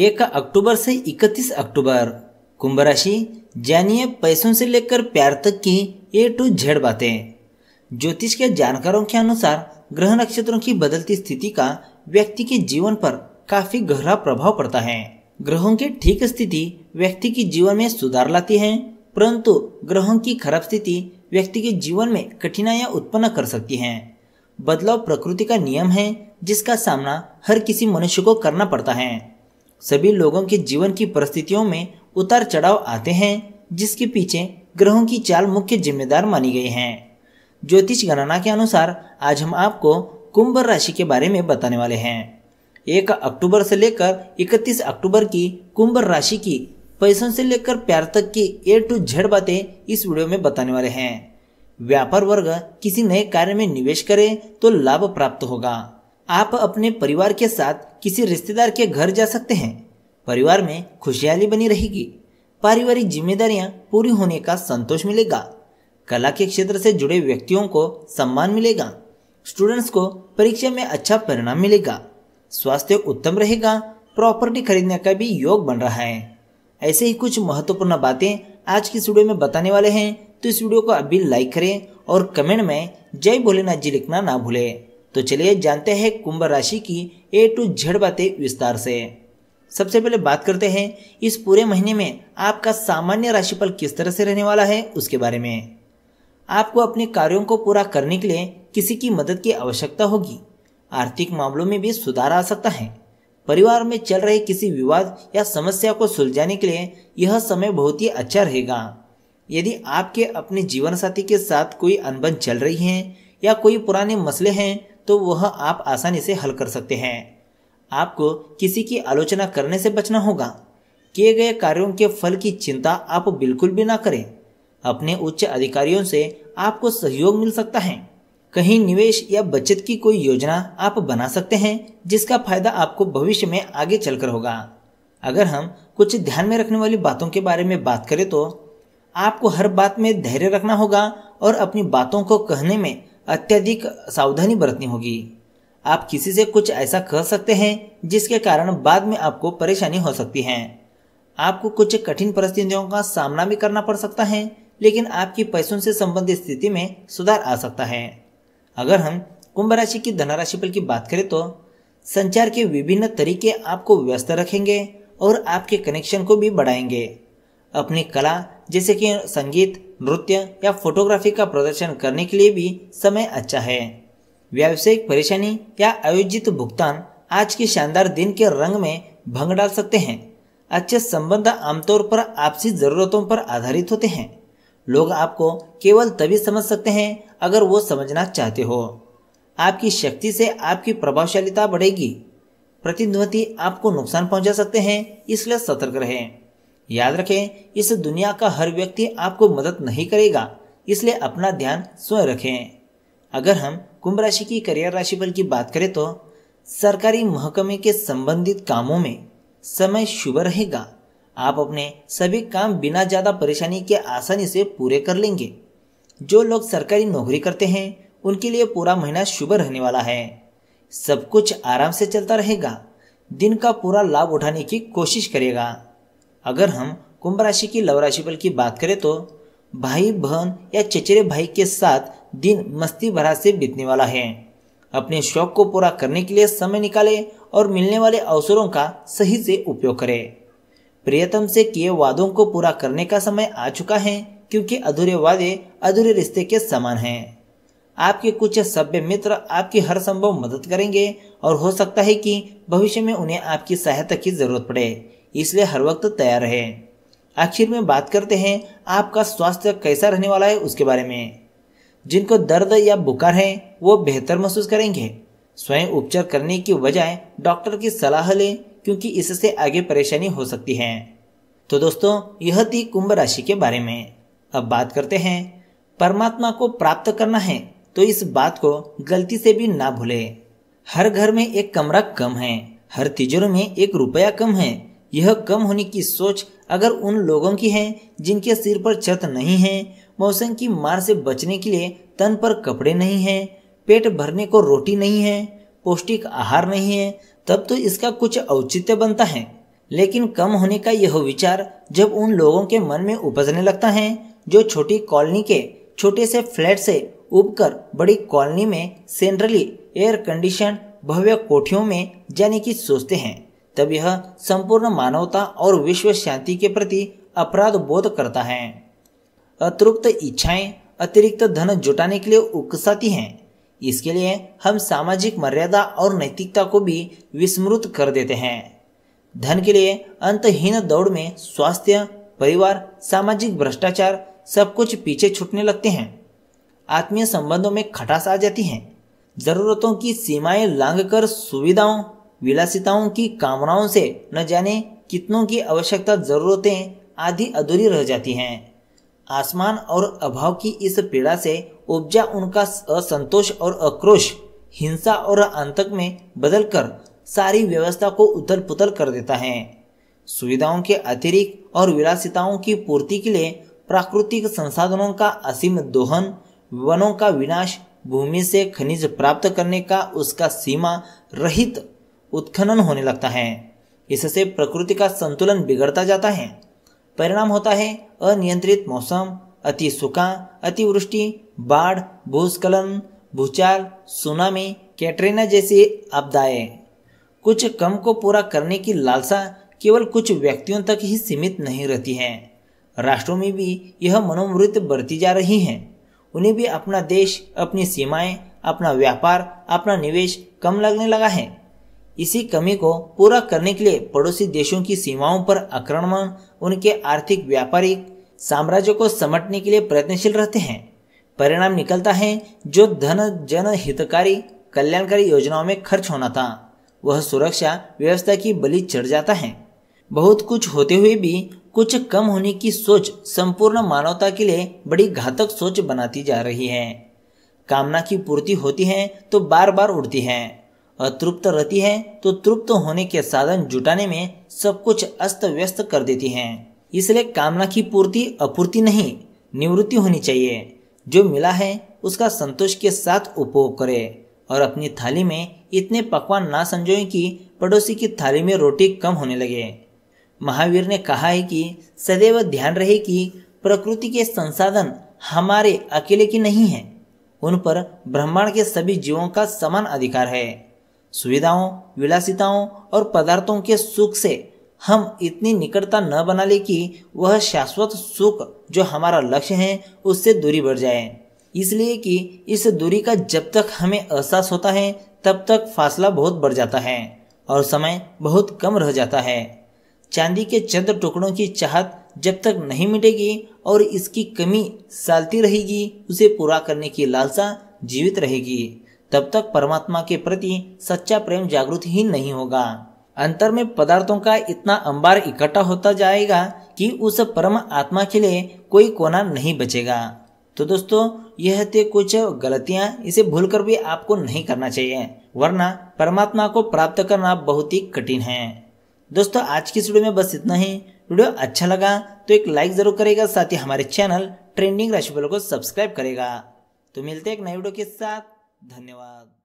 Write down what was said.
एक अक्टूबर से 31 अक्टूबर कुंभ राशि जानिए पैसों से लेकर प्यार तक की ए टू जेड बातें ज्योतिष के जानकारों के अनुसार ग्रह नक्षत्रों की बदलती स्थिति का व्यक्ति के जीवन पर काफी गहरा प्रभाव पड़ता है ग्रहों की ठीक स्थिति व्यक्ति के जीवन में सुधार लाती है परंतु ग्रहों की खराब स्थिति व्यक्ति के जीवन में कठिनाइयां उत्पन्न कर सकती है बदलाव प्रकृति का नियम है जिसका सामना हर किसी मनुष्य को करना पड़ता है सभी लोगों के जीवन की परिस्थितियों में उतार चढ़ाव आते हैं जिसके पीछे ग्रहों की चाल मुख्य जिम्मेदार मानी गई है ज्योतिष गणना के अनुसार आज हम आपको कुंभ राशि के बारे में बताने वाले हैं एक अक्टूबर से लेकर 31 अक्टूबर की कुंभ राशि की पैसों से लेकर प्यार तक की ए टू झेड़ बातें इस वीडियो में बताने वाले हैं व्यापार वर्ग किसी नए कार्य में निवेश करे तो लाभ प्राप्त होगा आप अपने परिवार के साथ किसी रिश्तेदार के घर जा सकते हैं परिवार में खुशहाली बनी रहेगी पारिवारिक जिम्मेदारियां पूरी होने का संतोष मिलेगा कला के क्षेत्र से जुड़े व्यक्तियों को सम्मान मिलेगा स्टूडेंट्स को परीक्षा में अच्छा परिणाम मिलेगा स्वास्थ्य उत्तम रहेगा प्रॉपर्टी खरीदने का भी योग बन रहा है ऐसे ही कुछ महत्वपूर्ण बातें आज की वीडियो में बताने वाले हैं तो इस वीडियो को अभी लाइक करें और कमेंट में जय भोलेनाथ जी लिखना ना भूलें तो चलिए जानते हैं कुंभ राशि की ए टू झड़ बातें विस्तार से सबसे पहले बात करते हैं इस पूरे महीने में आपका सामान्य राशिफल किस तरह से रहने वाला है उसके बारे में आपको अपने कार्यों को पूरा करने के लिए किसी की मदद की आवश्यकता होगी आर्थिक मामलों में भी सुधार आ सकता है परिवार में चल रहे किसी विवाद या समस्या को सुलझाने के लिए यह समय बहुत ही अच्छा रहेगा यदि आपके अपने जीवन साथी के साथ कोई अनबन चल रही है या कोई पुराने मसले हैं तो वह आप आसानी से हल कर सकते हैं आपको किसी की आलोचना करने से बचना होगा किए गए कार्यों के फल की चिंता आप बिल्कुल भी ना करें अपने उच्च अधिकारियों से आपको सहयोग मिल सकता है कहीं निवेश या बचत की कोई योजना आप बना सकते हैं जिसका फायदा आपको भविष्य में आगे चलकर होगा अगर हम कुछ ध्यान में रखने वाली बातों के बारे में बात करें तो आपको हर बात में धैर्य रखना होगा और अपनी बातों को कहने में अत्यधिक सावधानी बरतनी होगी आप किसी से कुछ ऐसा कह सकते हैं जिसके कारण बाद में आपको परेशानी हो सकती है आपको कुछ कठिन परिस्थितियों का सामना भी करना पड़ सकता है लेकिन आपकी पैसों से संबंधित स्थिति में सुधार आ सकता है अगर हम कुंभ राशि की धनराशि पर की बात करें तो संचार के विभिन्न तरीके आपको व्यस्त रखेंगे और आपके कनेक्शन को भी बढ़ाएंगे अपनी कला जैसे कि संगीत नृत्य या फोटोग्राफी का प्रदर्शन करने के लिए भी समय अच्छा है व्यावसायिक परेशानी या आयोजित भुगतान आज के शानदार दिन के रंग में भंग डाल सकते हैं अच्छे संबंध आमतौर पर आपसी जरूरतों पर आधारित होते हैं लोग आपको केवल तभी समझ सकते हैं अगर वो समझना चाहते हो आपकी शक्ति से आपकी प्रभावशालीता बढ़ेगी प्रतिद्वंदी आपको नुकसान पहुंचा सकते हैं इसलिए सतर्क रहें याद रखें इस दुनिया का हर व्यक्ति आपको मदद नहीं करेगा इसलिए अपना ध्यान स्वयं रखें अगर हम कुंभ राशि की करियर राशि फल की बात करें तो सरकारी महकमे के संबंधित कामों में समय शुभ रहेगा आप अपने सभी काम बिना ज़्यादा परेशानी के आसानी से पूरे कर लेंगे जो लोग सरकारी नौकरी करते हैं उनके लिए पूरा महीना शुभ रहने वाला है सब कुछ आराम से चलता रहेगा दिन का पूरा लाभ उठाने की कोशिश करेगा अगर हम कुंभ राशि की लव राशि फल की बात करें तो भाई बहन या चचेरे भाई के साथ दिन मस्ती भरा से बीतने वाला है अपने शौक को पूरा करने के लिए समय निकालें और मिलने वाले अवसरों का सही से उपयोग करें प्रियतम से किए वादों को पूरा करने का समय आ चुका है क्योंकि अधूरे वादे अधूरे रिश्ते के समान हैं आपके कुछ सभ्य मित्र आपकी हर संभव मदद करेंगे और हो सकता है कि भविष्य में उन्हें आपकी सहायता की जरूरत पड़े इसलिए हर वक्त तैयार रहे आखिर में बात करते हैं आपका स्वास्थ्य कैसा रहने वाला है उसके बारे में जिनको दर्द या बुखार है वो बेहतर महसूस करेंगे स्वयं उपचार करने की बजाय डॉक्टर की सलाह लें क्योंकि इससे आगे परेशानी हो सकती है तो दोस्तों यह थी कुंभ राशि के बारे में अब बात करते हैं परमात्मा को प्राप्त करना है तो इस बात को गलती से भी ना भूले हर घर में एक कमरा कम है हर तिजोरी में एक रुपया कम है यह कम होने की सोच अगर उन लोगों की है जिनके सिर पर छत नहीं है मौसम की मार से बचने के लिए तन पर कपड़े नहीं है पेट भरने को रोटी नहीं है पौष्टिक आहार नहीं है तब तो इसका कुछ औचित्य बनता है लेकिन कम होने का यह विचार जब उन लोगों के मन में उपजने लगता है जो छोटी कॉलोनी के छोटे से फ्लैट से उबकर बड़ी कॉलोनी में सेंट्रली एयर कंडीशन भव्य कोठियों में जाने की सोचते हैं तब यह संपूर्ण मानवता और विश्व शांति के प्रति अपराध बोध करता है अतिरिक्त इच्छाएं अतिरिक्त धन जुटाने के लिए उकसाती हैं इसके लिए हम सामाजिक मर्यादा और नैतिकता को भी विस्मृत कर देते हैं धन के लिए अंतहीन दौड़ में स्वास्थ्य परिवार सामाजिक भ्रष्टाचार सब कुछ पीछे छूटने लगते हैं आत्मीय संबंधों में खटास आ जाती है जरूरतों की सीमाएं लांघकर सुविधाओं विलासिताओं की कामनाओं से न जाने कितनों की आवश्यकता जरूरतें आदि अधूरी रह जाती हैं आसमान और अभाव की इस पीड़ा से उपजा उनका असंतोष और आक्रोश हिंसा और आतंक में बदलकर सारी व्यवस्था को उथल पुथल कर देता है सुविधाओं के अतिरिक्त और विलासिताओं की पूर्ति के लिए प्राकृतिक संसाधनों का असीम दोहन वनों का विनाश भूमि से खनिज प्राप्त करने का उसका सीमा रहित उत्खनन होने लगता है इससे प्रकृति का संतुलन बिगड़ता जाता है परिणाम होता है अनियंत्रित मौसम अति सूखा अतिवृष्टि बाढ़ भूस्खलन भूचाल सुनामी कैटरीना जैसी आपदाएं कुछ कम को पूरा करने की लालसा केवल कुछ व्यक्तियों तक ही सीमित नहीं रहती है राष्ट्रों में भी यह मनोमृत बढ़ती जा रही है उन्हें भी अपना देश अपनी सीमाएं अपना व्यापार अपना निवेश कम लगने लगा है इसी कमी को पूरा करने के लिए पड़ोसी देशों की सीमाओं पर आक्रमण उनके आर्थिक व्यापारिक साम्राज्य को समटने के लिए प्रयत्नशील रहते हैं परिणाम निकलता है जो धन जन हितकारी कल्याणकारी योजनाओं में खर्च होना था वह सुरक्षा व्यवस्था की बलि चढ़ जाता है बहुत कुछ होते हुए भी कुछ कम होने की सोच संपूर्ण मानवता के लिए बड़ी घातक सोच बनाती जा रही है कामना की पूर्ति होती है तो बार बार उड़ती है अतृप्त रहती है तो तृप्त होने के साधन जुटाने में सब कुछ अस्त व्यस्त कर देती है इसलिए कामना की पूर्ति अपूर्ति नहीं निवृत्ति होनी चाहिए जो मिला है उसका संतोष के साथ उपभोग करें और अपनी थाली में इतने पकवान ना संजोएं कि पड़ोसी की थाली में रोटी कम होने लगे महावीर ने कहा है कि सदैव ध्यान रहे कि प्रकृति के संसाधन हमारे अकेले की नहीं है उन पर ब्रह्मांड के सभी जीवों का समान अधिकार है सुविधाओं विलासिताओं और पदार्थों के सुख से हम इतनी निकटता न बना ले कि वह शाश्वत सुख जो हमारा लक्ष्य है उससे दूरी बढ़ जाए इसलिए कि इस दूरी का जब तक हमें एहसास होता है तब तक फासला बहुत बढ़ जाता है और समय बहुत कम रह जाता है चांदी के चंद्र टुकड़ों की चाहत जब तक नहीं मिटेगी और इसकी कमी सालती रहेगी उसे पूरा करने की लालसा जीवित रहेगी तब तक परमात्मा के प्रति सच्चा प्रेम जागृत ही नहीं होगा अंतर में पदार्थों का इतना अंबार इकट्ठा होता जाएगा कि उस परम आत्मा के लिए कोई कोना नहीं बचेगा तो दोस्तों यह थे कुछ गलतियां इसे भूलकर भी आपको नहीं करना चाहिए वरना परमात्मा को प्राप्त करना बहुत ही कठिन है दोस्तों आज की वीडियो में बस इतना ही वीडियो अच्छा लगा तो एक लाइक जरूर करेगा साथ ही हमारे चैनल ट्रेंडिंग राशिफल को सब्सक्राइब करेगा तो मिलते हैं एक नए वीडियो के साथ धन्यवाद